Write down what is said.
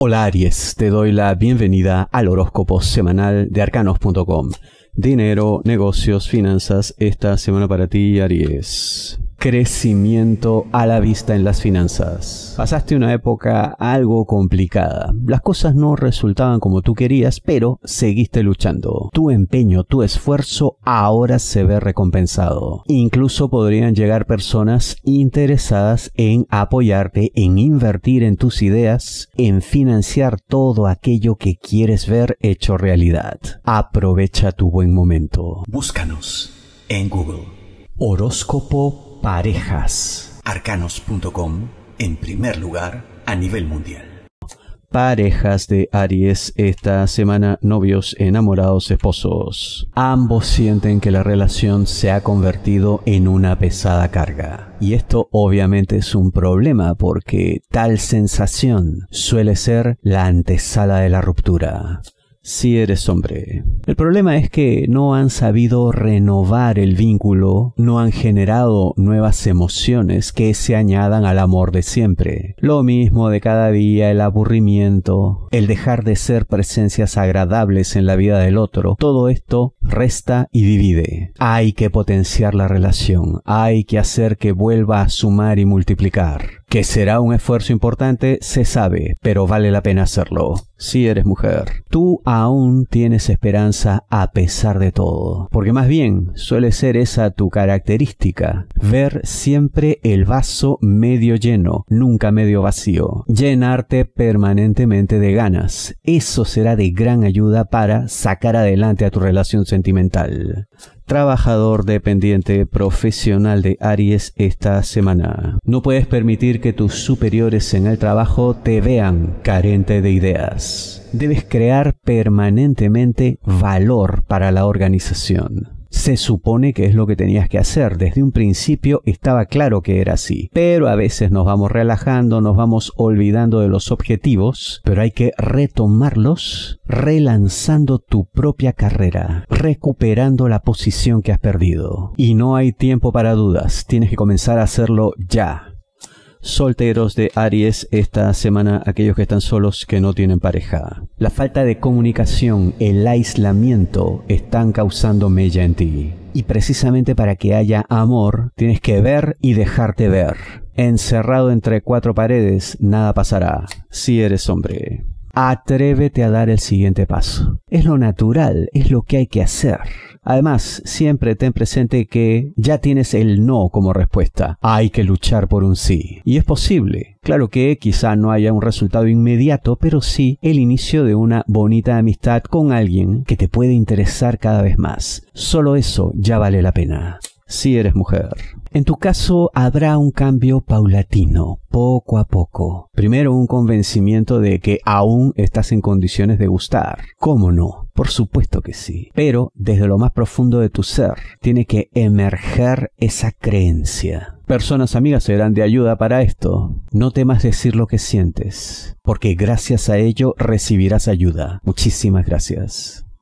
Hola Aries, te doy la bienvenida al horóscopo semanal de arcanos.com. Dinero, negocios, finanzas, esta semana para ti Aries crecimiento a la vista en las finanzas. Pasaste una época algo complicada. Las cosas no resultaban como tú querías, pero seguiste luchando. Tu empeño, tu esfuerzo ahora se ve recompensado. Incluso podrían llegar personas interesadas en apoyarte, en invertir en tus ideas, en financiar todo aquello que quieres ver hecho realidad. Aprovecha tu buen momento. Búscanos en Google. Horóscopo parejas. Arcanos.com en primer lugar a nivel mundial. Parejas de Aries esta semana, novios, enamorados, esposos. Ambos sienten que la relación se ha convertido en una pesada carga. Y esto obviamente es un problema porque tal sensación suele ser la antesala de la ruptura si eres hombre. El problema es que no han sabido renovar el vínculo, no han generado nuevas emociones que se añadan al amor de siempre. Lo mismo de cada día, el aburrimiento, el dejar de ser presencias agradables en la vida del otro, todo esto resta y divide. Hay que potenciar la relación, hay que hacer que vuelva a sumar y multiplicar. Que será un esfuerzo importante, se sabe, pero vale la pena hacerlo. Si eres mujer, tú aún tienes esperanza a pesar de todo, porque más bien suele ser esa tu característica, ver siempre el vaso medio lleno, nunca medio vacío, llenarte permanentemente de ganas eso será de gran ayuda para sacar adelante a tu relación sentimental. Trabajador dependiente profesional de Aries esta semana. No puedes permitir que tus superiores en el trabajo te vean carente de ideas. Debes crear permanentemente valor para la organización se supone que es lo que tenías que hacer. Desde un principio estaba claro que era así. Pero a veces nos vamos relajando, nos vamos olvidando de los objetivos, pero hay que retomarlos relanzando tu propia carrera, recuperando la posición que has perdido. Y no hay tiempo para dudas, tienes que comenzar a hacerlo ya solteros de Aries esta semana, aquellos que están solos que no tienen pareja. La falta de comunicación, el aislamiento están causando mella en ti. Y precisamente para que haya amor, tienes que ver y dejarte ver. Encerrado entre cuatro paredes, nada pasará, si eres hombre atrévete a dar el siguiente paso. Es lo natural, es lo que hay que hacer. Además, siempre ten presente que ya tienes el no como respuesta. Hay que luchar por un sí. Y es posible. Claro que quizá no haya un resultado inmediato, pero sí el inicio de una bonita amistad con alguien que te puede interesar cada vez más. Solo eso ya vale la pena si eres mujer. En tu caso habrá un cambio paulatino, poco a poco. Primero un convencimiento de que aún estás en condiciones de gustar. ¿Cómo no? Por supuesto que sí. Pero desde lo más profundo de tu ser tiene que emerger esa creencia. Personas amigas serán de ayuda para esto. No temas decir lo que sientes, porque gracias a ello recibirás ayuda. Muchísimas gracias.